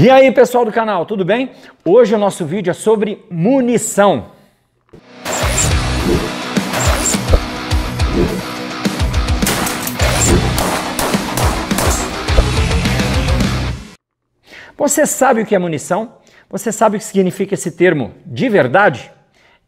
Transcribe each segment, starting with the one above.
E aí, pessoal do canal, tudo bem? Hoje o nosso vídeo é sobre munição. Você sabe o que é munição? Você sabe o que significa esse termo de verdade?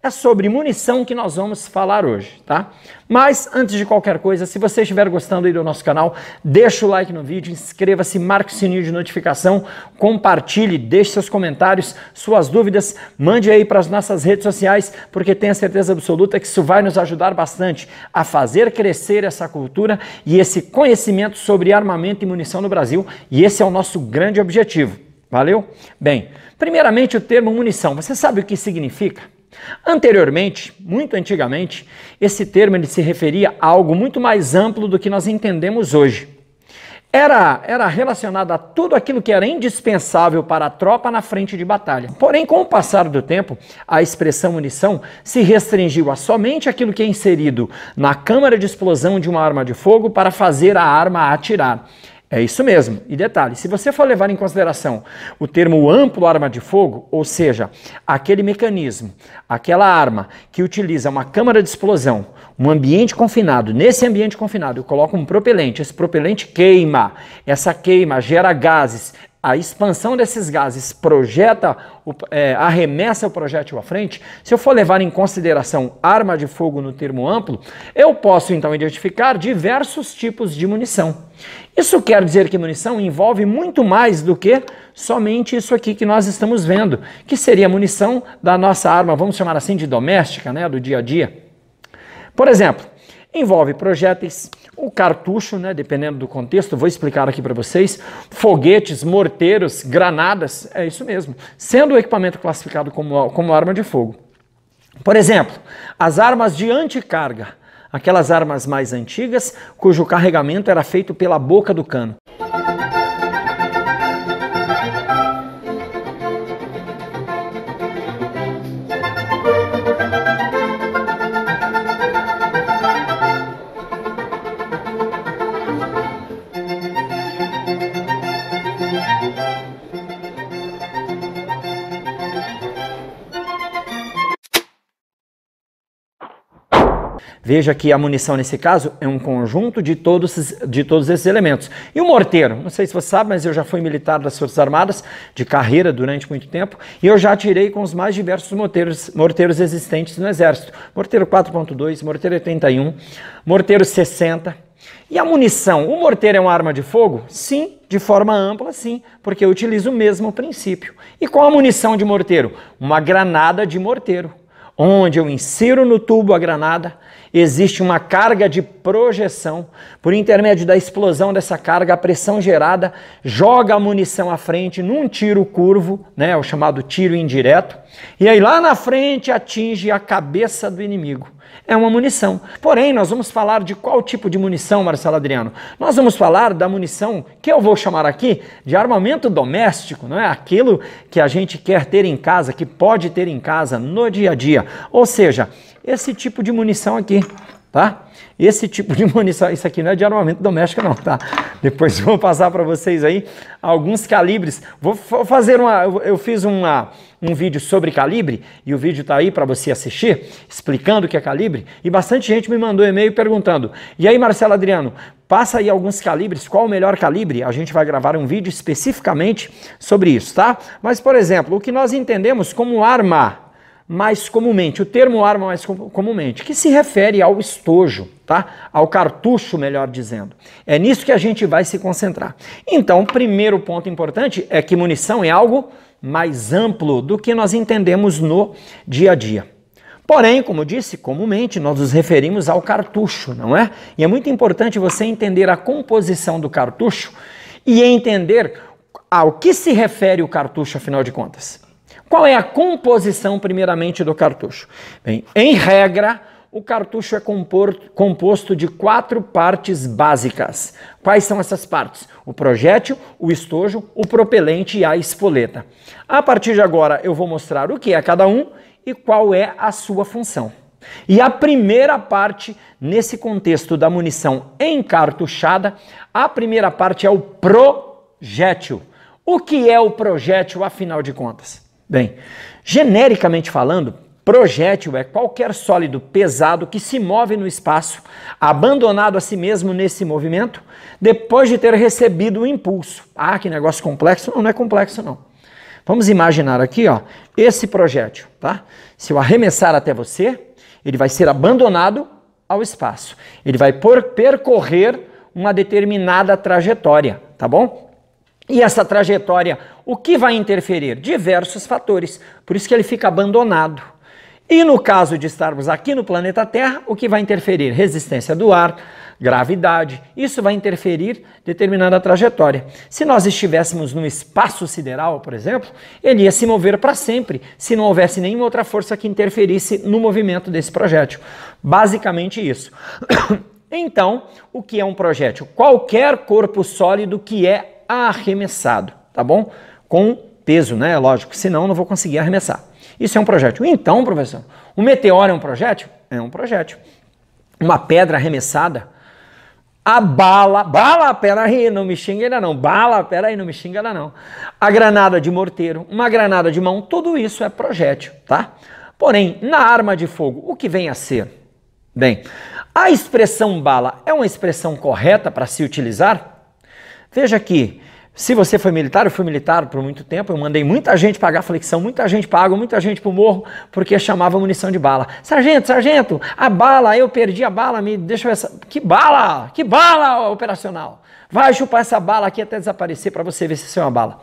É sobre munição que nós vamos falar hoje, tá? Mas antes de qualquer coisa, se você estiver gostando aí do nosso canal, deixa o like no vídeo, inscreva-se, marque o sininho de notificação, compartilhe, deixe seus comentários, suas dúvidas, mande aí para as nossas redes sociais, porque tenha certeza absoluta que isso vai nos ajudar bastante a fazer crescer essa cultura e esse conhecimento sobre armamento e munição no Brasil, e esse é o nosso grande objetivo. Valeu? Bem, primeiramente o termo munição. Você sabe o que significa? Anteriormente, muito antigamente, esse termo ele se referia a algo muito mais amplo do que nós entendemos hoje. Era, era relacionado a tudo aquilo que era indispensável para a tropa na frente de batalha. Porém, com o passar do tempo, a expressão munição se restringiu a somente aquilo que é inserido na câmara de explosão de uma arma de fogo para fazer a arma atirar. É isso mesmo. E detalhe: se você for levar em consideração o termo amplo arma de fogo, ou seja, aquele mecanismo, aquela arma que utiliza uma câmara de explosão, um ambiente confinado, nesse ambiente confinado eu coloco um propelente, esse propelente queima, essa queima gera gases, a expansão desses gases projeta, é, arremessa o projétil à frente, se eu for levar em consideração arma de fogo no termo amplo, eu posso então identificar diversos tipos de munição. Isso quer dizer que munição envolve muito mais do que somente isso aqui que nós estamos vendo, que seria munição da nossa arma, vamos chamar assim de doméstica, né, do dia a dia. Por exemplo, envolve projéteis, o cartucho, né, dependendo do contexto, vou explicar aqui para vocês, foguetes, morteiros, granadas, é isso mesmo, sendo o equipamento classificado como, como arma de fogo. Por exemplo, as armas de anticarga, aquelas armas mais antigas cujo carregamento era feito pela boca do cano. Veja que a munição, nesse caso, é um conjunto de todos, de todos esses elementos. E o morteiro? Não sei se você sabe, mas eu já fui militar das Forças Armadas, de carreira durante muito tempo, e eu já atirei com os mais diversos morteiros, morteiros existentes no Exército. Morteiro 4.2, morteiro 81, morteiro 60. E a munição? O morteiro é uma arma de fogo? Sim, de forma ampla, sim, porque utiliza o mesmo princípio. E qual a munição de morteiro? Uma granada de morteiro onde eu insiro no tubo a granada, existe uma carga de projeção. Por intermédio da explosão dessa carga, a pressão gerada joga a munição à frente num tiro curvo, né, o chamado tiro indireto, e aí lá na frente atinge a cabeça do inimigo é uma munição. Porém, nós vamos falar de qual tipo de munição, Marcelo Adriano? Nós vamos falar da munição que eu vou chamar aqui de armamento doméstico, não é? Aquilo que a gente quer ter em casa, que pode ter em casa no dia a dia. Ou seja, esse tipo de munição aqui, tá? Esse tipo de munição, isso aqui não é de armamento doméstico não, tá? Depois vou passar para vocês aí alguns calibres. Vou fazer uma, eu fiz uma, um vídeo sobre calibre e o vídeo tá aí para você assistir, explicando o que é calibre e bastante gente me mandou e-mail perguntando. E aí, Marcelo Adriano, passa aí alguns calibres, qual o melhor calibre? A gente vai gravar um vídeo especificamente sobre isso, tá? Mas por exemplo, o que nós entendemos como arma mais comumente, o termo arma mais comumente, que se refere ao estojo, tá? Ao cartucho, melhor dizendo. É nisso que a gente vai se concentrar. Então, o primeiro ponto importante é que munição é algo mais amplo do que nós entendemos no dia a dia. Porém, como disse, comumente nós nos referimos ao cartucho, não é? E é muito importante você entender a composição do cartucho e entender ao que se refere o cartucho, afinal de contas. Qual é a composição, primeiramente, do cartucho? Bem, em regra, o cartucho é compor, composto de quatro partes básicas. Quais são essas partes? O projétil, o estojo, o propelente e a espoleta. A partir de agora, eu vou mostrar o que é cada um e qual é a sua função. E a primeira parte, nesse contexto da munição encartuchada, a primeira parte é o projétil. O que é o projétil, afinal de contas? Bem, genericamente falando, projétil é qualquer sólido pesado que se move no espaço, abandonado a si mesmo nesse movimento, depois de ter recebido o impulso. Ah, que negócio complexo? Não, não é complexo não. Vamos imaginar aqui, ó, esse projétil, tá? Se eu arremessar até você, ele vai ser abandonado ao espaço. Ele vai percorrer uma determinada trajetória, tá bom? E essa trajetória, o que vai interferir? Diversos fatores. Por isso que ele fica abandonado. E no caso de estarmos aqui no planeta Terra, o que vai interferir? Resistência do ar, gravidade. Isso vai interferir determinada trajetória. Se nós estivéssemos no espaço sideral, por exemplo, ele ia se mover para sempre, se não houvesse nenhuma outra força que interferisse no movimento desse projétil. Basicamente isso. Então, o que é um projétil? Qualquer corpo sólido que é arremessado, tá bom? Com peso, né? Lógico, senão eu não vou conseguir arremessar. Isso é um projétil. Então, professor, o meteoro é um projétil? É um projétil. Uma pedra arremessada, a bala, bala, peraí, não me xinga ainda não, bala, peraí, não me xinga ainda não. A granada de morteiro, uma granada de mão, tudo isso é projétil, tá? Porém, na arma de fogo, o que vem a ser? Bem, a expressão bala é uma expressão correta para se utilizar? Veja aqui, se você foi militar, eu fui militar por muito tempo, eu mandei muita gente pagar flexão, muita gente paga, muita gente pro morro, porque chamava munição de bala. Sargento, sargento, a bala, eu perdi a bala, me deixa ver essa. Que bala! Que bala operacional! Vai chupar essa bala aqui até desaparecer para você ver se isso é uma bala.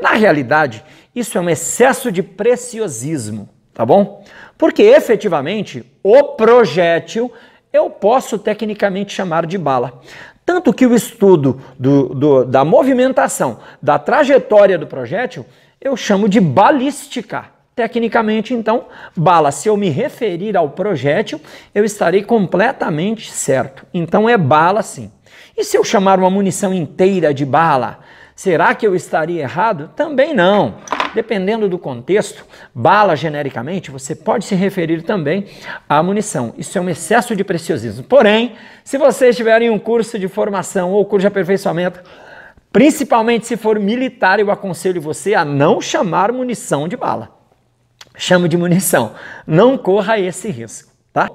Na realidade, isso é um excesso de preciosismo, tá bom? Porque efetivamente o projétil eu posso tecnicamente chamar de bala. Tanto que o estudo do, do, da movimentação, da trajetória do projétil, eu chamo de balística. Tecnicamente, então, bala, se eu me referir ao projétil, eu estarei completamente certo. Então é bala sim. E se eu chamar uma munição inteira de bala, será que eu estaria errado? Também não. Dependendo do contexto, bala genericamente, você pode se referir também à munição. Isso é um excesso de preciosismo. Porém, se você estiver em um curso de formação ou curso de aperfeiçoamento, principalmente se for militar, eu aconselho você a não chamar munição de bala. Chame de munição. Não corra esse risco, tá?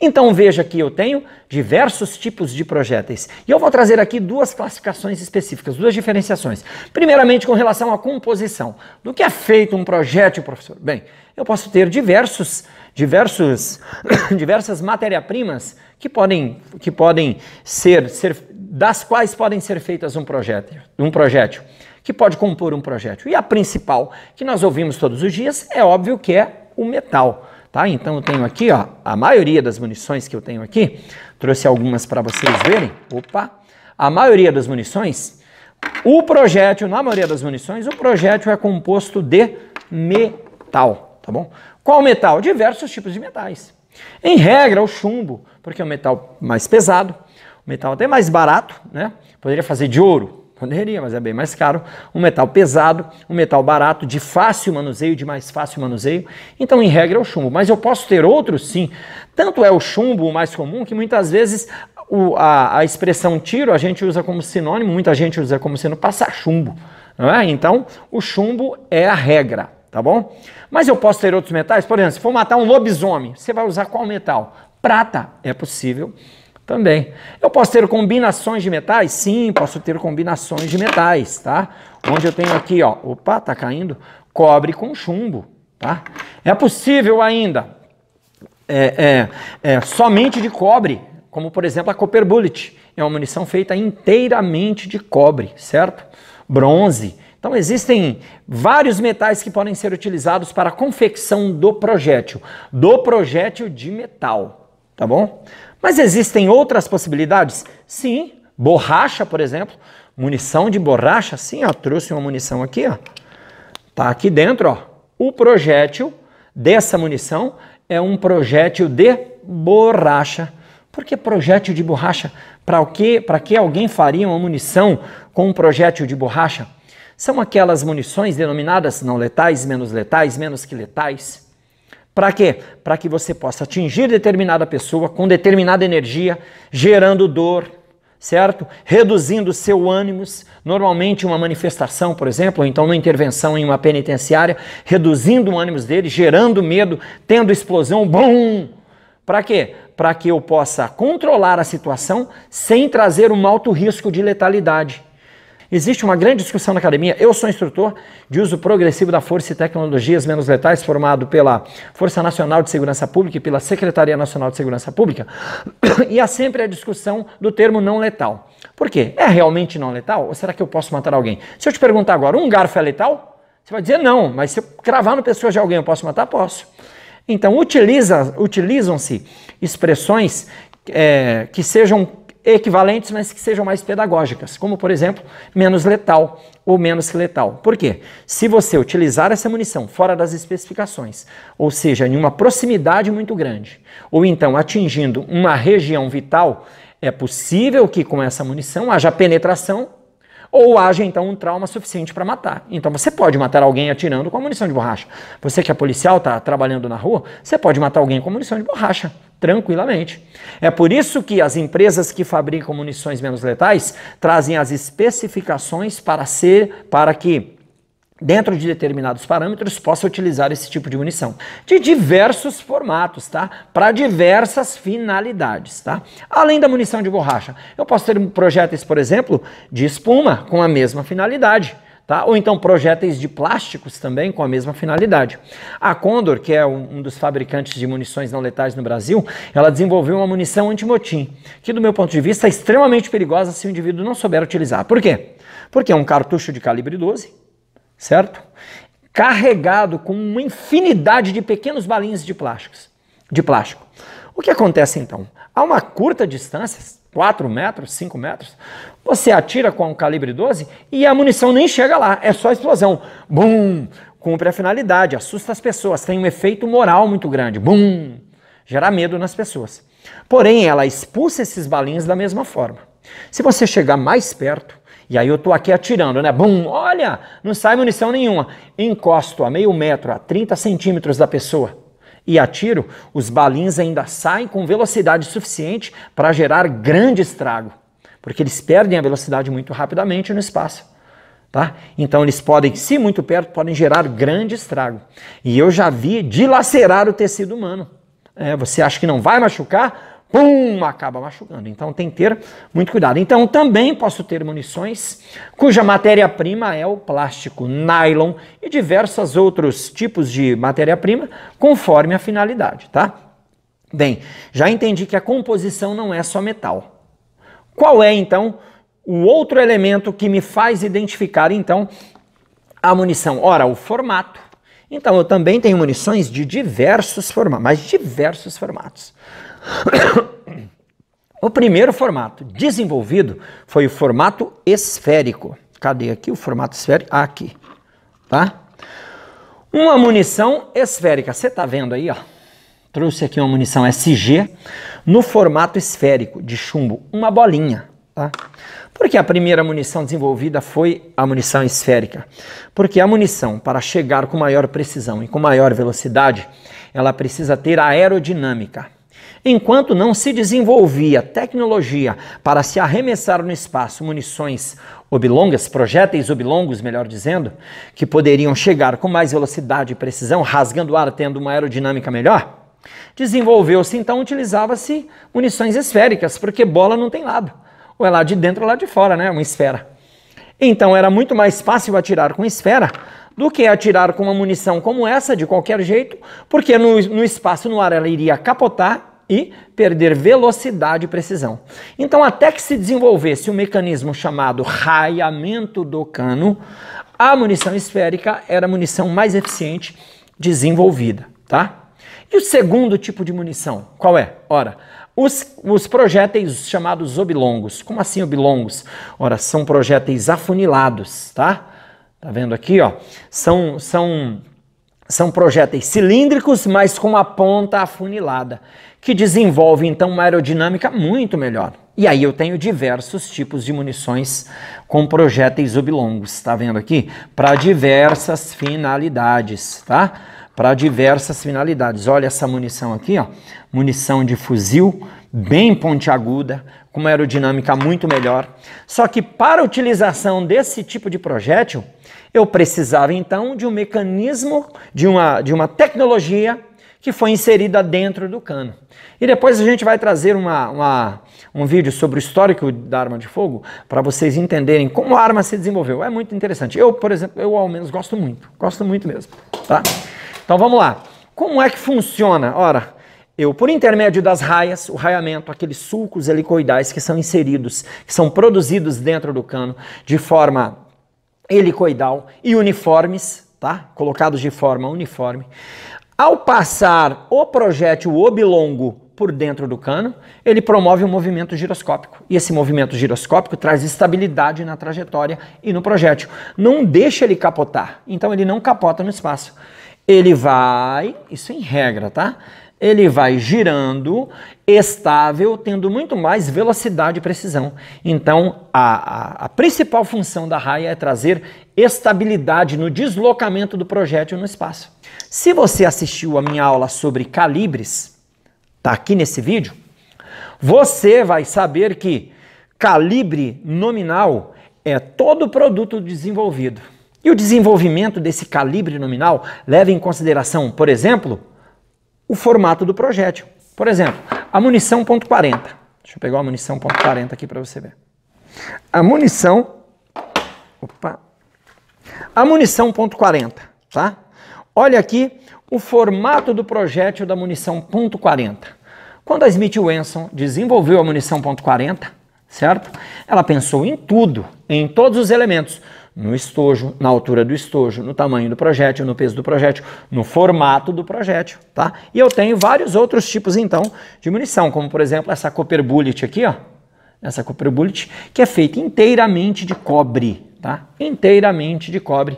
Então veja que eu tenho diversos tipos de projéteis. E eu vou trazer aqui duas classificações específicas, duas diferenciações. Primeiramente, com relação à composição. Do que é feito um projétil, professor? Bem, eu posso ter diversos, diversos, diversas matérias primas que podem, que podem ser, ser, das quais podem ser feitas um projétil, um projétil, que pode compor um projétil. E a principal que nós ouvimos todos os dias é óbvio que é o metal tá? Então eu tenho aqui, ó, a maioria das munições que eu tenho aqui, trouxe algumas para vocês verem. Opa! A maioria das munições, o projétil, na maioria das munições, o projétil é composto de metal, tá bom? Qual metal? Diversos tipos de metais. Em regra, o chumbo, porque é um metal mais pesado, um metal até mais barato, né? Poderia fazer de ouro, Poderia, mas é bem mais caro. Um metal pesado, um metal barato, de fácil manuseio, de mais fácil manuseio. Então, em regra, é o chumbo. Mas eu posso ter outros, sim. Tanto é o chumbo o mais comum que muitas vezes o, a, a, expressão tiro a gente usa como sinônimo, muita gente usa como sendo passar chumbo. É? Então, o chumbo é a regra, tá bom? Mas eu posso ter outros metais? Por exemplo, se for matar um lobisomem, você vai usar qual metal? Prata. É possível também. Eu posso ter combinações de metais? Sim, posso ter combinações de metais, tá? Onde eu tenho aqui, ó, opa, tá caindo, cobre com chumbo, tá? É possível ainda é, é, é, somente de cobre, como por exemplo a Copper Bullet, é uma munição feita inteiramente de cobre, certo? Bronze. Então existem vários metais que podem ser utilizados para a confecção do projétil, do projétil de metal, tá bom? Mas existem outras possibilidades? Sim, borracha, por exemplo, munição de borracha, sim, ó, trouxe uma munição aqui, ó. Tá aqui dentro, ó. O projétil dessa munição é um projétil de borracha. Por que projétil de borracha? Para que, que alguém faria uma munição com um projétil de borracha? São aquelas munições denominadas não letais, menos letais, menos que letais, para quê? Para que você possa atingir determinada pessoa com determinada energia, gerando dor, certo? Reduzindo seu ânimo, normalmente uma manifestação, por exemplo, ou então uma intervenção em uma penitenciária, reduzindo o ânimo dele, gerando medo, tendo explosão, bum. Para quê? Para que eu possa controlar a situação sem trazer um alto risco de letalidade. Existe uma grande discussão na academia. Eu sou instrutor de uso progressivo da Força e Tecnologias Menos Letais, formado pela Força Nacional de Segurança Pública e pela Secretaria Nacional de Segurança Pública. E há sempre a discussão do termo não letal. Por quê? É realmente não letal? Ou será que eu posso matar alguém? Se eu te perguntar agora, um garfo é letal? Você vai dizer não, mas se eu cravar no pescoço de alguém, eu posso matar? Posso. Então, utiliza, utilizam-se expressões é, que sejam equivalentes, mas que sejam mais pedagógicas, como por exemplo, menos letal ou menos que letal. Por quê? Se você utilizar essa munição fora das especificações, ou seja, em uma proximidade muito grande, ou então atingindo uma região vital, é possível que com essa munição haja penetração ou haja então um trauma suficiente para matar. Então você pode matar alguém atirando com a munição de borracha. Você que é policial, está trabalhando na rua, você pode matar alguém com a munição de borracha tranquilamente. É por isso que as empresas que fabricam munições menos letais trazem as especificações para ser para que dentro de determinados parâmetros possa utilizar esse tipo de munição de diversos formatos, tá? Para diversas finalidades, tá? Além da munição de borracha, eu posso ter projetos, por exemplo, de espuma com a mesma finalidade. Tá? Ou então projéteis de plásticos também com a mesma finalidade. A Condor, que é um dos fabricantes de munições não letais no Brasil, ela desenvolveu uma munição antimotim, que do meu ponto de vista é extremamente perigosa se o indivíduo não souber utilizar. Por quê? Porque é um cartucho de calibre 12, certo? Carregado com uma infinidade de pequenos balinhos de plásticos, de plástico. O que acontece então? A uma curta distância, 4 metros, 5 metros, você atira com um calibre 12 e a munição nem chega lá, é só explosão. Bum! Cumpre a finalidade, assusta as pessoas, tem um efeito moral muito grande. Bum! Gera medo nas pessoas. Porém, ela expulsa esses balinhos da mesma forma. Se você chegar mais perto, e aí eu tô aqui atirando, né? Bum, olha, não sai munição nenhuma. Encosto a meio metro, a 30 centímetros da pessoa e a tiro, os balins ainda saem com velocidade suficiente para gerar grande estrago, porque eles perdem a velocidade muito rapidamente no espaço. Tá? Então eles podem, se muito perto, podem gerar grande estrago. E eu já vi dilacerar o tecido humano. É, você acha que não vai machucar? pum, acaba machucando. Então tem que ter muito cuidado. Então também posso ter munições cuja matéria-prima é o plástico, nylon e diversos outros tipos de matéria-prima, conforme a finalidade, tá? Bem, já entendi que a composição não é só metal. Qual é então o outro elemento que me faz identificar então a munição? Ora, o formato. Então, eu também tenho munições de diversos formatos, mas diversos formatos. O primeiro formato desenvolvido foi o formato esférico. Cadê aqui o formato esférico? Ah, aqui, tá? Uma munição esférica. Você tá vendo aí, ó? Trouxe aqui uma munição SG no formato esférico de chumbo, uma bolinha, tá? Porque a primeira munição desenvolvida foi a munição esférica? Porque a munição, para chegar com maior precisão e com maior velocidade, ela precisa ter aerodinâmica. Enquanto não se desenvolvia tecnologia para se arremessar no espaço munições oblongas, projéteis oblongos, melhor dizendo, que poderiam chegar com mais velocidade e precisão, rasgando o ar, tendo uma aerodinâmica melhor, desenvolveu-se então utilizava-se munições esféricas, porque bola não tem lado. Ou é lá de dentro ou lá de fora, né? Uma esfera. Então era muito mais fácil atirar com esfera do que atirar com uma munição como essa, de qualquer jeito, porque no, no espaço, no ar, ela iria capotar e perder velocidade e precisão. Então, até que se desenvolvesse um mecanismo chamado raiamento do cano, a munição esférica era a munição mais eficiente desenvolvida, tá? E o segundo tipo de munição, qual é? Ora, os, os projéteis chamados oblongos. Como assim oblongos? Ora, são projéteis afunilados, tá? Tá vendo aqui, ó? São, são são projéteis cilíndricos, mas com a ponta afunilada, que desenvolve então uma aerodinâmica muito melhor. E aí eu tenho diversos tipos de munições com projéteis oblongos, está vendo aqui? Para diversas finalidades, tá? Para diversas finalidades. Olha essa munição aqui, ó, munição de fuzil, bem pontiaguda, com uma aerodinâmica muito melhor. Só que para a utilização desse tipo de projétil, eu precisava então de um mecanismo, de uma, de uma tecnologia que foi inserida dentro do cano. E depois a gente vai trazer uma, uma um vídeo sobre o histórico da arma de fogo para vocês entenderem como a arma se desenvolveu. É muito interessante. Eu, por exemplo, eu ao menos gosto muito, gosto muito mesmo. Tá? Então vamos lá. Como é que funciona? Ora, eu, por intermédio das raias, o raiamento, aqueles sulcos helicoidais que são inseridos, que são produzidos dentro do cano de forma helicoidal e uniformes, tá? Colocados de forma uniforme. Ao passar o projétil oblongo por dentro do cano, ele promove um movimento giroscópico. E esse movimento giroscópico traz estabilidade na trajetória e no projétil. Não deixa ele capotar. Então ele não capota no espaço. Ele vai, isso em regra, tá? ele vai girando, estável, tendo muito mais velocidade e precisão. Então, a, a, a, principal função da raia é trazer estabilidade no deslocamento do projétil no espaço. Se você assistiu a minha aula sobre calibres, tá aqui nesse vídeo, você vai saber que calibre nominal é todo produto desenvolvido. E o desenvolvimento desse calibre nominal leva em consideração, por exemplo, o formato do projétil. Por exemplo, a munição .40. Deixa eu pegar a munição .40 aqui para você ver. A munição... Opa! A munição .40, tá? Olha aqui o formato do projétil da munição .40. Quando a Smith Wesson desenvolveu a munição .40, certo? Ela pensou em tudo, em todos os elementos no estojo, na altura do estojo, no tamanho do projétil, no peso do projétil, no formato do projétil, tá? E eu tenho vários outros tipos, então, de munição, como, por exemplo, essa Copper Bullet aqui, ó. Essa Copper Bullet, que é feita inteiramente de cobre, tá? Inteiramente de cobre.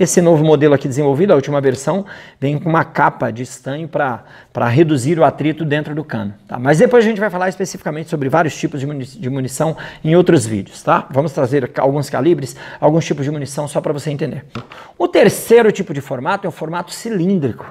Esse novo modelo aqui desenvolvido, a última versão, vem com uma capa de estanho para reduzir o atrito dentro do cano. Tá? Mas depois a gente vai falar especificamente sobre vários tipos de, muni de munição em outros vídeos. Tá? Vamos trazer alguns calibres, alguns tipos de munição só para você entender. O terceiro tipo de formato é o formato cilíndrico.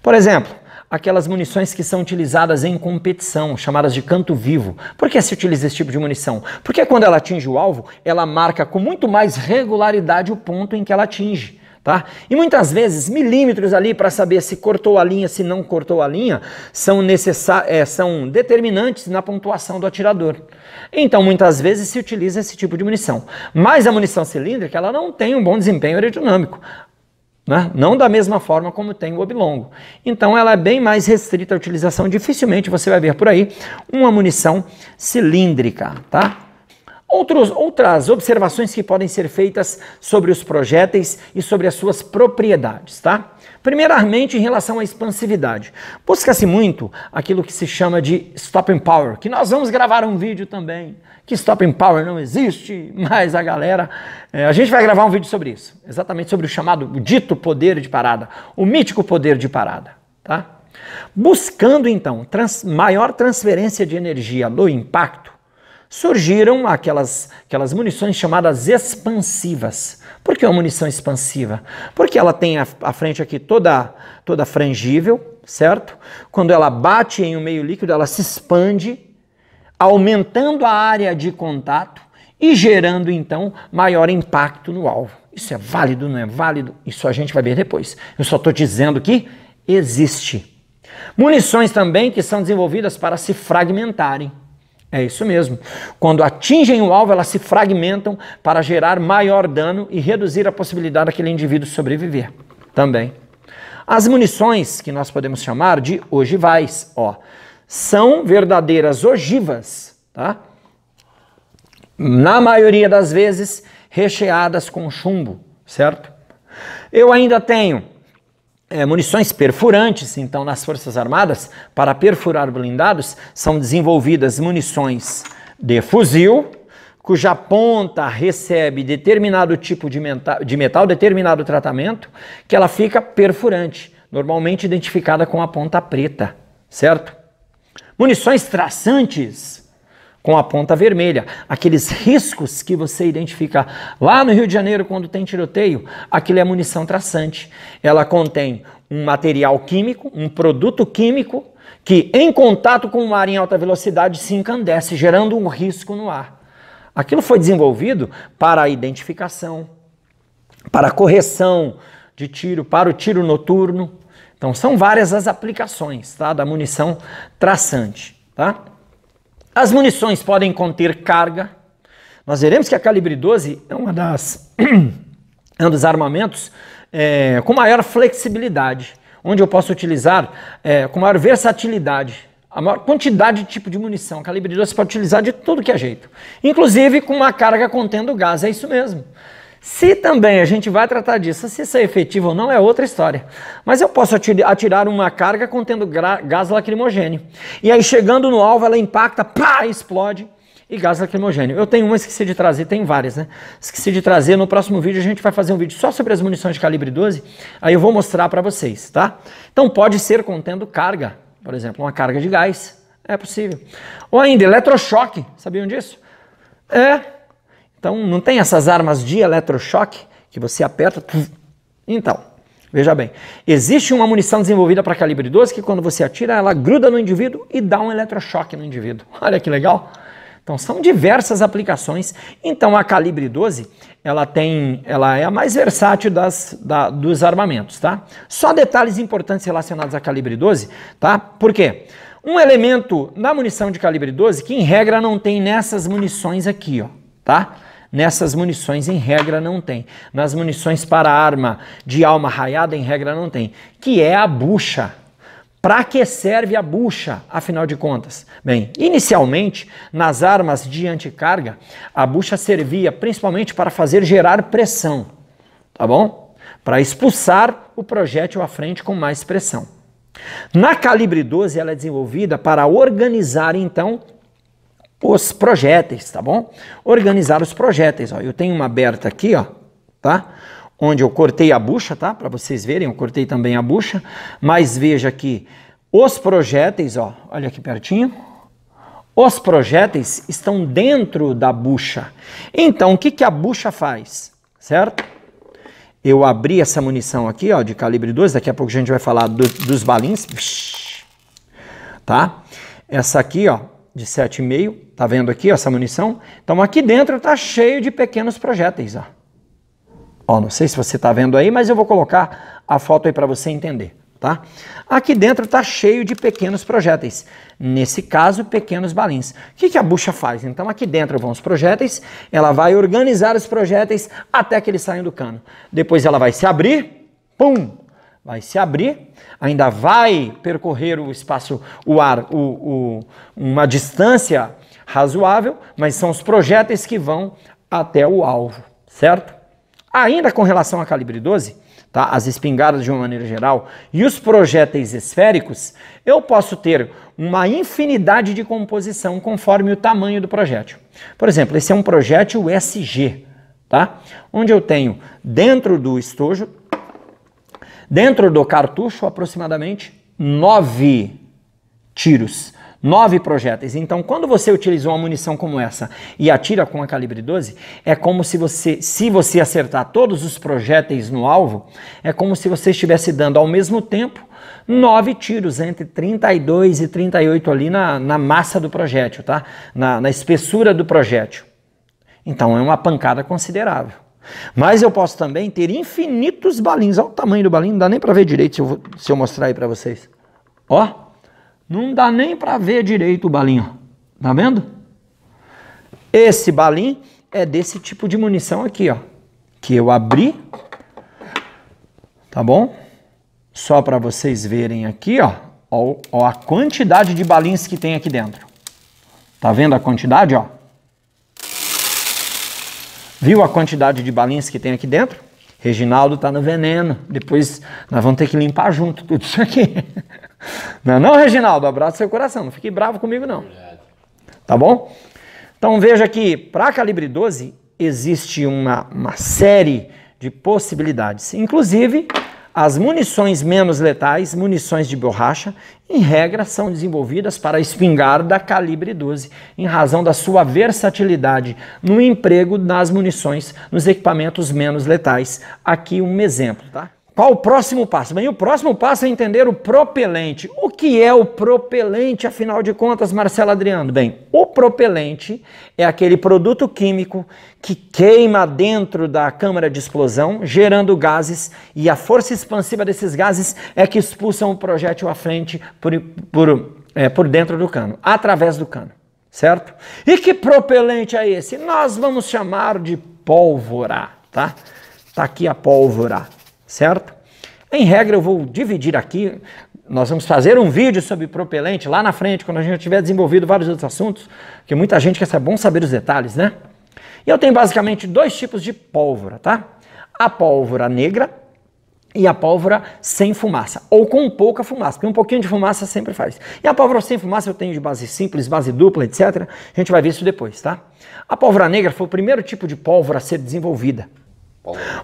Por exemplo, aquelas munições que são utilizadas em competição, chamadas de canto vivo. Por que se utiliza esse tipo de munição? Porque quando ela atinge o alvo, ela marca com muito mais regularidade o ponto em que ela atinge. Tá? E muitas vezes milímetros ali para saber se cortou a linha, se não cortou a linha, são, é, são determinantes na pontuação do atirador. Então muitas vezes se utiliza esse tipo de munição. Mas a munição cilíndrica ela não tem um bom desempenho aerodinâmico. Né? Não da mesma forma como tem o oblongo. Então ela é bem mais restrita à utilização. Dificilmente você vai ver por aí uma munição cilíndrica. Tá? Outros, outras observações que podem ser feitas sobre os projéteis e sobre as suas propriedades. Tá? Primeiramente, em relação à expansividade. Busca-se muito aquilo que se chama de stopping power, que nós vamos gravar um vídeo também, que stopping power não existe, mas a galera... É, a gente vai gravar um vídeo sobre isso, exatamente sobre o chamado, o dito poder de parada, o mítico poder de parada, tá? Buscando, então, trans, maior transferência de energia no impacto, surgiram aquelas, aquelas munições chamadas expansivas, por que uma munição expansiva? Porque ela tem a, a frente aqui toda, toda frangível, certo? Quando ela bate em um meio líquido, ela se expande, aumentando a área de contato e gerando então maior impacto no alvo. Isso é válido, não é válido? Isso a gente vai ver depois. Eu só estou dizendo que existe. Munições também que são desenvolvidas para se fragmentarem. É isso mesmo. Quando atingem o alvo, elas se fragmentam para gerar maior dano e reduzir a possibilidade daquele indivíduo sobreviver. Também. As munições, que nós podemos chamar de ogivais, ó, são verdadeiras ogivas, tá? Na maioria das vezes, recheadas com chumbo, certo? Eu ainda tenho é, munições perfurantes, então, nas Forças Armadas, para perfurar blindados, são desenvolvidas munições de fuzil, cuja ponta recebe determinado tipo de, metal, de metal determinado tratamento, que ela fica perfurante, normalmente identificada com a ponta preta, certo? Munições traçantes com a ponta vermelha, aqueles riscos que você identifica lá no Rio de Janeiro quando tem tiroteio, aquilo é munição traçante. Ela contém um material químico, um produto químico que em contato com o ar em alta velocidade se encandece, gerando um risco no ar. Aquilo foi desenvolvido para a identificação, para a correção de tiro, para o tiro noturno. Então são várias as aplicações, tá, da munição traçante, tá? As munições podem conter carga. Nós veremos que a calibre 12 é uma das é um dos armamentos é, com maior flexibilidade, onde eu posso utilizar é, com maior versatilidade, a maior quantidade de tipo de munição. A calibre 12 pode utilizar de tudo que é jeito, inclusive com uma carga contendo gás, é isso mesmo. Se também a gente vai tratar disso, se isso é efetivo ou não, é outra história. Mas eu posso atirar uma carga contendo gás lacrimogênio. E aí, chegando no alvo, ela impacta, pá, explode e gás lacrimogênio. Eu tenho uma, esqueci de trazer, tem várias, né? Esqueci de trazer, no próximo vídeo a gente vai fazer um vídeo só sobre as munições de calibre 12, aí eu vou mostrar para vocês, tá? Então pode ser contendo carga, por exemplo, uma carga de gás, é possível. Ou ainda eletrochoque, sabiam disso? É, então não tem essas armas de eletrochoque que você aperta. Então, veja bem, existe uma munição desenvolvida para calibre 12 que quando você atira ela gruda no indivíduo e dá um eletrochoque no indivíduo. Olha que legal! Então são diversas aplicações. Então a calibre 12 ela tem, ela é a mais versátil das, da, dos armamentos, tá? Só detalhes importantes relacionados a calibre 12, tá? Por quê? Um elemento na munição de calibre 12 que em regra não tem nessas munições aqui, ó, tá? Nessas munições, em regra, não tem. Nas munições para arma de alma raiada, em regra, não tem. Que é a bucha. Para que serve a bucha, afinal de contas? Bem, inicialmente, nas armas de anticarga, a bucha servia principalmente para fazer gerar pressão, tá bom? Para expulsar o projétil à frente com mais pressão. Na calibre 12, ela é desenvolvida para organizar então os projéteis, tá bom? Organizar os projéteis, ó. Eu tenho uma aberta aqui, ó, tá? Onde eu cortei a bucha, tá? Para vocês verem, eu cortei também a bucha, mas veja aqui, os projéteis, ó, olha aqui pertinho. Os projéteis estão dentro da bucha. Então, o que que a bucha faz? Certo? Eu abri essa munição aqui, ó, de calibre 2, daqui a pouco a gente vai falar do, dos balins, tá? Essa aqui, ó, de 7,5, tá vendo aqui ó, essa munição? Então aqui dentro tá cheio de pequenos projéteis, ó. Ó, não sei se você tá vendo aí, mas eu vou colocar a foto aí para você entender, tá? Aqui dentro tá cheio de pequenos projéteis, nesse caso pequenos balins. O que, que a bucha faz? Então aqui dentro vão os projéteis, ela vai organizar os projéteis até que eles saiam do cano. Depois ela vai se abrir, pum, vai se abrir, ainda vai percorrer o espaço, o ar, o, o, uma distância razoável, mas são os projéteis que vão até o alvo, certo? Ainda com relação a calibre 12, tá? as espingardas de uma maneira geral e os projéteis esféricos, eu posso ter uma infinidade de composição conforme o tamanho do projétil. Por exemplo, esse é um projétil SG, tá? onde eu tenho dentro do estojo Dentro do cartucho, aproximadamente nove tiros, nove projéteis. Então, quando você utiliza uma munição como essa e atira com a calibre 12, é como se você, se você acertar todos os projéteis no alvo, é como se você estivesse dando ao mesmo tempo nove tiros, entre 32 e 38 ali na, na massa do projétil, tá? na, na espessura do projétil. Então, é uma pancada considerável. Mas eu posso também ter infinitos balins. Olha o tamanho do balinho, não dá nem para ver direito se eu, se eu mostrar aí para vocês. Ó, não dá nem para ver direito o balinho. Tá vendo? Esse balim é desse tipo de munição aqui, ó. Que eu abri, tá bom? Só para vocês verem aqui, ó, ó, ó, a quantidade de balins que tem aqui dentro. Tá vendo a quantidade, ó? Viu a quantidade de balinhas que tem aqui dentro? Reginaldo tá no veneno. Depois nós vamos ter que limpar junto tudo isso aqui. Não, é não, Reginaldo, abraço seu coração. Não fique bravo comigo, não. Tá bom? Então veja que para calibre 12 existe uma, uma série de possibilidades. Inclusive, as munições menos letais, munições de borracha, em regra são desenvolvidas para espingarda calibre 12, em razão da sua versatilidade no emprego das munições nos equipamentos menos letais. Aqui um exemplo, tá? Qual o próximo passo? Bem, o próximo passo é entender o propelente. O que é o propelente, afinal de contas, Marcelo Adriano? Bem, o propelente é aquele produto químico que queima dentro da câmara de explosão, gerando gases, e a força expansiva desses gases é que expulsam o projétil à frente por, por, é, por dentro do cano, através do cano, certo? E que propelente é esse? Nós vamos chamar de pólvora, tá? Tá aqui a pólvora certo? Em regra, eu vou dividir aqui. Nós vamos fazer um vídeo sobre propelente lá na frente, quando a gente tiver desenvolvido vários outros assuntos, que muita gente quer saber, bom saber os detalhes, né? E eu tenho basicamente dois tipos de pólvora, tá? A pólvora negra e a pólvora sem fumaça, ou com pouca fumaça, porque um pouquinho de fumaça sempre faz. E a pólvora sem fumaça eu tenho de base simples, base dupla, etc. A gente vai ver isso depois, tá? A pólvora negra foi o primeiro tipo de pólvora a ser desenvolvida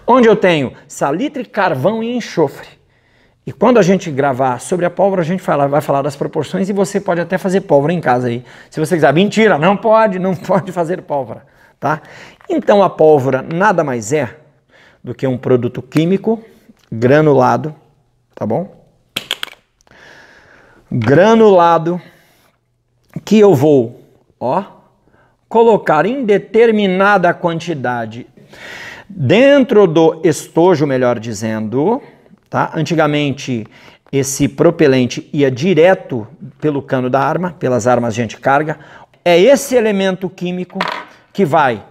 onde eu tenho salitre, carvão e enxofre. E quando a gente gravar sobre a pólvora, a gente fala, vai falar das proporções e você pode até fazer pólvora em casa aí. Se você quiser, mentira, não pode, não pode fazer pólvora, tá? Então a pólvora nada mais é do que um produto químico granulado, tá bom? Granulado que eu vou, ó, colocar em determinada quantidade Dentro do estojo, melhor dizendo, tá? Antigamente esse propelente ia direto pelo cano da arma, pelas armas de anticarga. É esse elemento químico que vai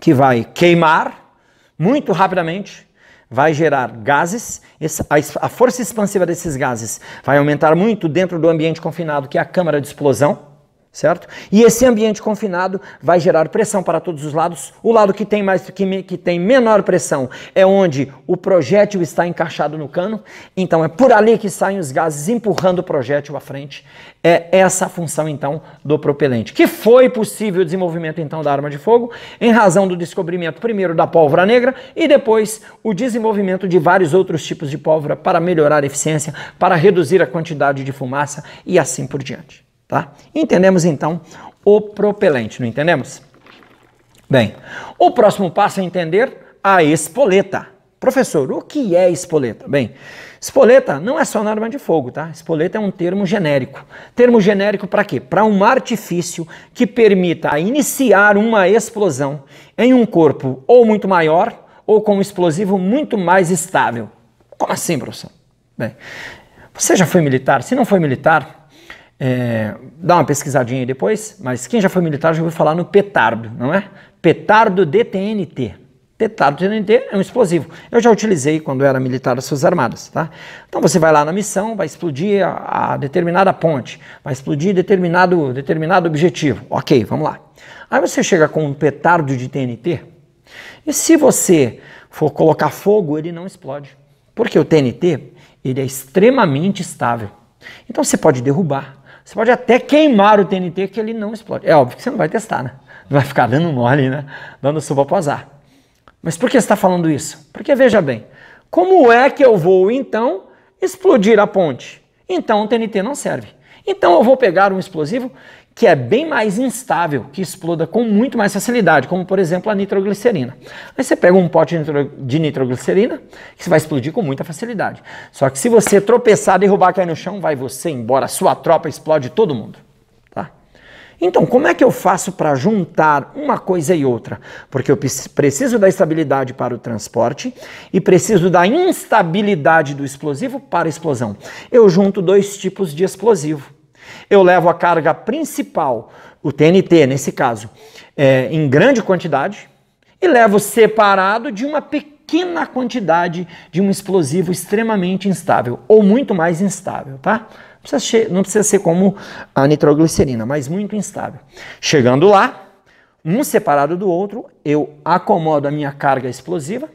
que vai queimar muito rapidamente, vai gerar gases, a força expansiva desses gases vai aumentar muito dentro do ambiente confinado, que é a câmara de explosão, certo? E esse ambiente confinado vai gerar pressão para todos os lados. O lado que tem mais que, que tem menor pressão é onde o projétil está encaixado no cano. Então é por ali que saem os gases empurrando o projétil à frente. É essa a função então do propelente. Que foi possível o desenvolvimento então da arma de fogo em razão do descobrimento primeiro da pólvora negra e depois o desenvolvimento de vários outros tipos de pólvora para melhorar a eficiência, para reduzir a quantidade de fumaça e assim por diante. Tá? Entendemos então o propelente, não entendemos? Bem, o próximo passo é entender a espoleta. Professor, o que é espoleta? Bem, espoleta não é só na arma de fogo, tá? Espoleta é um termo genérico. Termo genérico para quê? Para um artifício que permita iniciar uma explosão em um corpo ou muito maior ou com um explosivo muito mais estável. Como assim, professor? Bem, você já foi militar? Se não foi militar, é, dá uma pesquisadinha aí depois, mas quem já foi militar já ouviu falar no petardo, não é? Petardo de TNT. Petardo de TNT é um explosivo. Eu já utilizei quando era militar das Forças Armadas, tá? Então você vai lá na missão, vai explodir a, a determinada ponte, vai explodir determinado, determinado objetivo. Ok, vamos lá. Aí você chega com um petardo de TNT, e se você for colocar fogo, ele não explode. Porque o TNT, ele é extremamente estável. Então você pode derrubar, você pode até queimar o TNT que ele não explode. É óbvio que você não vai testar, né? Não vai ficar dando mole, né? Dando sopa pro azar. Mas por que você está falando isso? Porque veja bem, como é que eu vou então explodir a ponte? Então o TNT não serve. Então eu vou pegar um explosivo que é bem mais instável, que exploda com muito mais facilidade, como por exemplo a nitroglicerina. Aí você pega um pote de nitroglicerina, que vai explodir com muita facilidade. Só que se você tropeçar, derrubar, cair no chão, vai você embora, sua tropa explode todo mundo. Tá? Então, como é que eu faço para juntar uma coisa e outra? Porque eu preciso da estabilidade para o transporte e preciso da instabilidade do explosivo para a explosão. Eu junto dois tipos de explosivo eu levo a carga principal, o TNT nesse caso, é, em grande quantidade e levo separado de uma pequena quantidade de um explosivo extremamente instável ou muito mais instável, tá? Não precisa ser, não precisa ser como a nitroglicerina, mas muito instável. Chegando lá, um separado do outro, eu acomodo a minha carga explosiva,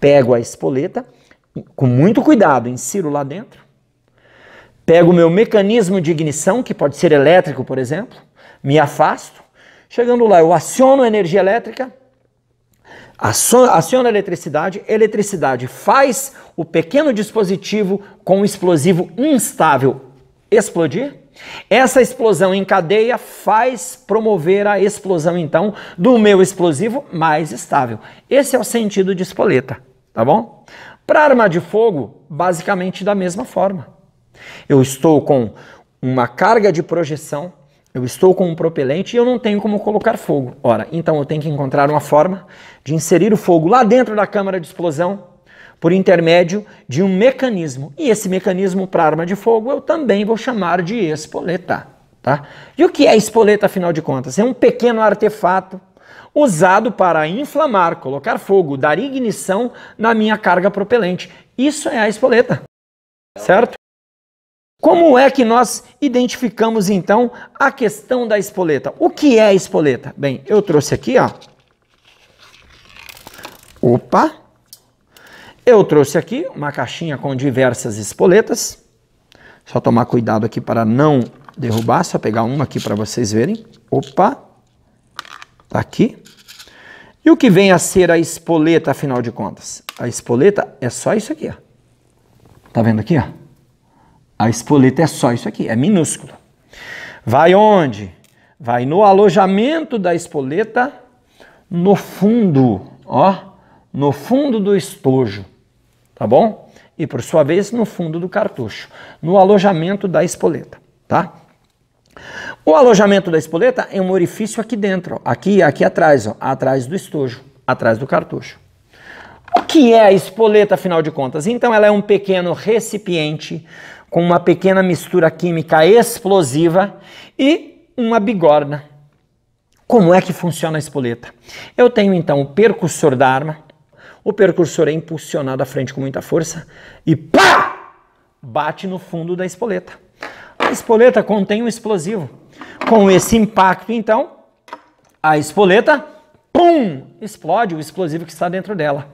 pego a espoleta, com muito cuidado, insiro lá dentro, Pego o meu mecanismo de ignição, que pode ser elétrico, por exemplo, me afasto. Chegando lá, eu aciono a energia elétrica, aciona a eletricidade, eletricidade faz o pequeno dispositivo com o explosivo instável explodir. Essa explosão em cadeia faz promover a explosão então do meu explosivo mais estável. Esse é o sentido de espoleta, tá bom? Para arma de fogo, basicamente da mesma forma. Eu estou com uma carga de projeção, eu estou com um propelente e eu não tenho como colocar fogo. Ora, então eu tenho que encontrar uma forma de inserir o fogo lá dentro da câmara de explosão por intermédio de um mecanismo. E esse mecanismo para arma de fogo eu também vou chamar de espoleta. Tá? E o que é espoleta, afinal de contas? É um pequeno artefato usado para inflamar, colocar fogo, dar ignição na minha carga propelente. Isso é a espoleta, certo? Como é que nós identificamos então a questão da espoleta? O que é a espoleta? Bem, eu trouxe aqui, ó. Opa! Eu trouxe aqui uma caixinha com diversas espoletas. Só tomar cuidado aqui para não derrubar, só pegar uma aqui para vocês verem. Opa! Tá aqui. E o que vem a ser a espoleta, afinal de contas? A espoleta é só isso aqui, ó. Tá vendo aqui, ó? A espoleta é só isso aqui, é minúsculo. Vai onde? Vai no alojamento da espoleta, no fundo, ó, no fundo do estojo, tá bom? E por sua vez no fundo do cartucho, no alojamento da espoleta, tá? O alojamento da espoleta é um orifício aqui dentro, ó, aqui, aqui atrás, ó, atrás do estojo, atrás do cartucho. O que é a espoleta, afinal de contas? Então, ela é um pequeno recipiente com uma pequena mistura química explosiva e uma bigorna. Como é que funciona a espoleta? Eu tenho então o percussor da arma. O percussor é impulsionado à frente com muita força e pá! Bate no fundo da espoleta. A espoleta contém um explosivo. Com esse impacto, então, a espoleta, pum, explode o explosivo que está dentro dela.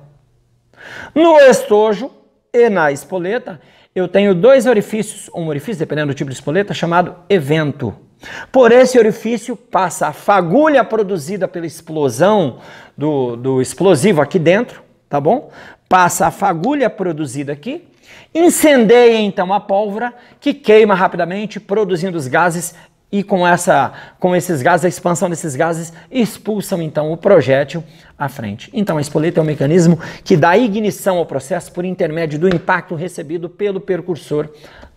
No estojo e na espoleta, eu tenho dois orifícios, um orifício, dependendo do tipo de espoleta, chamado evento. Por esse orifício passa a fagulha produzida pela explosão do, do explosivo aqui dentro, tá bom? Passa a fagulha produzida aqui, incendeia então a pólvora, que queima rapidamente, produzindo os gases e com, essa, com esses gases, a expansão desses gases expulsam então o projétil à frente. Então a espoleta é um mecanismo que dá ignição ao processo por intermédio do impacto recebido pelo percursor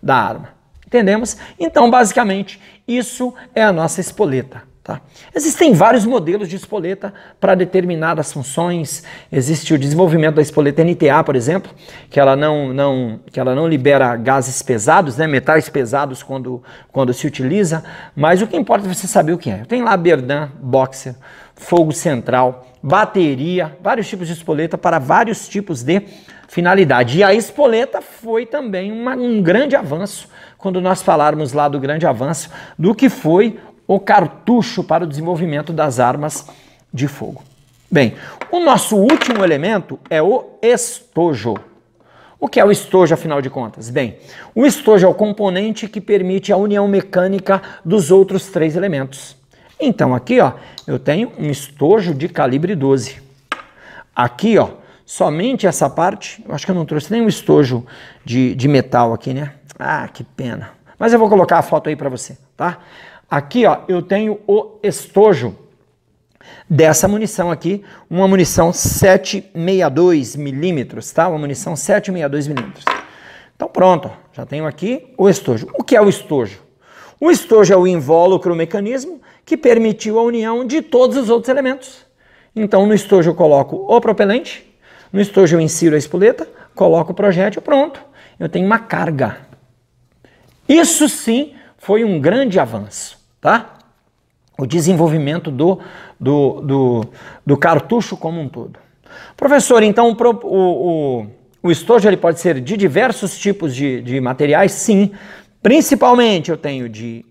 da arma. Entendemos? Então, basicamente, isso é a nossa espoleta. Tá? Existem vários modelos de espoleta para determinar as funções. Existe o desenvolvimento da espoleta NTA, por exemplo, que ela não, não, que ela não libera gases pesados, né, metais pesados quando, quando se utiliza, mas o que importa é você saber o que é. Tem lá Berdan, Boxer, fogo central, bateria, vários tipos de espoleta para vários tipos de finalidade. E a espoleta foi também uma, um grande avanço quando nós falarmos lá do grande avanço do que foi o cartucho para o desenvolvimento das armas de fogo. Bem, o nosso último elemento é o estojo. O que é o estojo, afinal de contas? Bem, o estojo é o componente que permite a união mecânica dos outros três elementos. Então aqui ó, eu tenho um estojo de calibre 12. Aqui ó, somente essa parte, eu acho que eu não trouxe nenhum estojo de, de metal aqui, né? Ah, que pena. Mas eu vou colocar a foto aí para você, tá? Aqui ó, eu tenho o estojo dessa munição aqui, uma munição 762 milímetros, tá? Uma munição 762 milímetros. Então pronto, já tenho aqui o estojo. O que é o estojo? O estojo é o invólucro o mecanismo que permitiu a união de todos os outros elementos. Então no estojo eu coloco o propelente, no estojo eu insiro a espoleta, coloco o projétil, pronto. Eu tenho uma carga. Isso sim foi um grande avanço, tá? O desenvolvimento do, do, do, do cartucho como um todo. Professor, então o, o, o estojo ele pode ser de diversos tipos de, de materiais? Sim, principalmente eu tenho de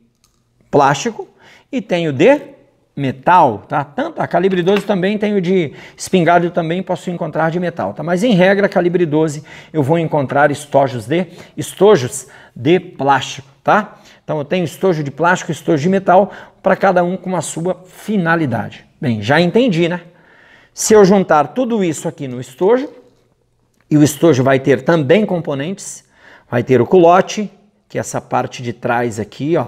plástico e tenho de metal, tá? Tanto a calibre 12 também tenho de espingarda, também posso encontrar de metal, tá? Mas em regra, calibre 12 eu vou encontrar estojos de estojos de plástico, tá? Então eu tenho estojo de plástico, estojo de metal, para cada um com a sua finalidade. Bem, já entendi, né? Se eu juntar tudo isso aqui no estojo, e o estojo vai ter também componentes, vai ter o culote, que é essa parte de trás aqui, ó,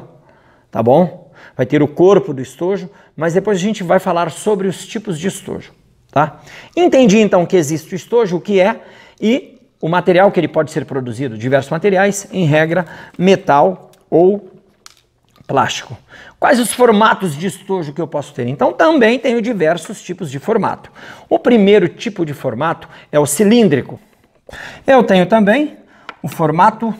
tá bom? Vai ter o corpo do estojo, mas depois a gente vai falar sobre os tipos de estojo, tá? Entendi então que existe o estojo, o que é e o material que ele pode ser produzido, diversos materiais, em regra, metal, ou plástico. Quais os formatos de estojo que eu posso ter? Então, também tenho diversos tipos de formato. O primeiro tipo de formato é o cilíndrico. Eu tenho também o formato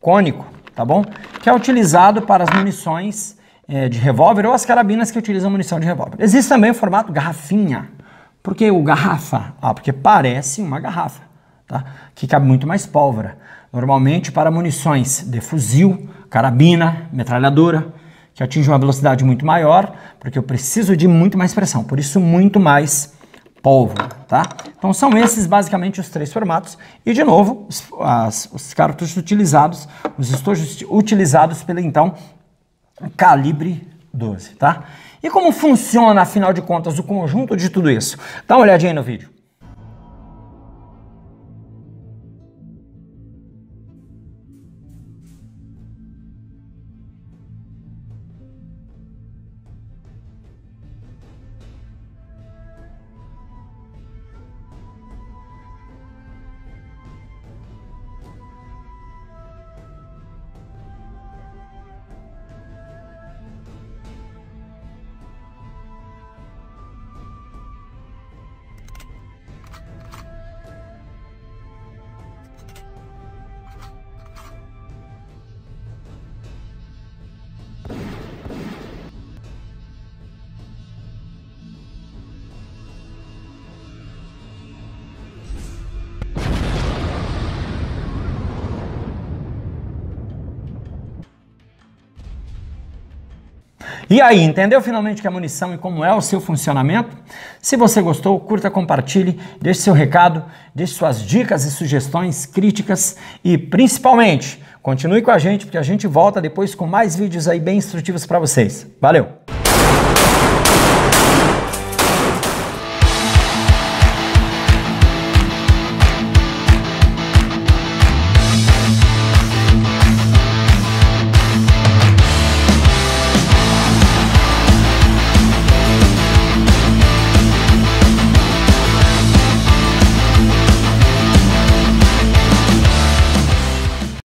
cônico, tá bom? Que é utilizado para as munições é, de revólver ou as carabinas que utilizam munição de revólver. Existe também o formato garrafinha. Por que o garrafa? Ah, porque parece uma garrafa, tá? Que cabe muito mais pólvora. Normalmente para munições de fuzil, carabina, metralhadora, que atinge uma velocidade muito maior, porque eu preciso de muito mais pressão, por isso muito mais pólvora, tá? Então são esses basicamente os três formatos e de novo os, as, os cartuchos utilizados, os estojos utilizados pelo então calibre 12, tá? E como funciona afinal de contas o conjunto de tudo isso? Dá uma olhadinha aí no vídeo. E aí, entendeu finalmente que é munição e como é o seu funcionamento? Se você gostou, curta, compartilhe, deixe seu recado, deixe suas dicas e sugestões, críticas e principalmente continue com a gente porque a gente volta depois com mais vídeos aí bem instrutivos para vocês. Valeu!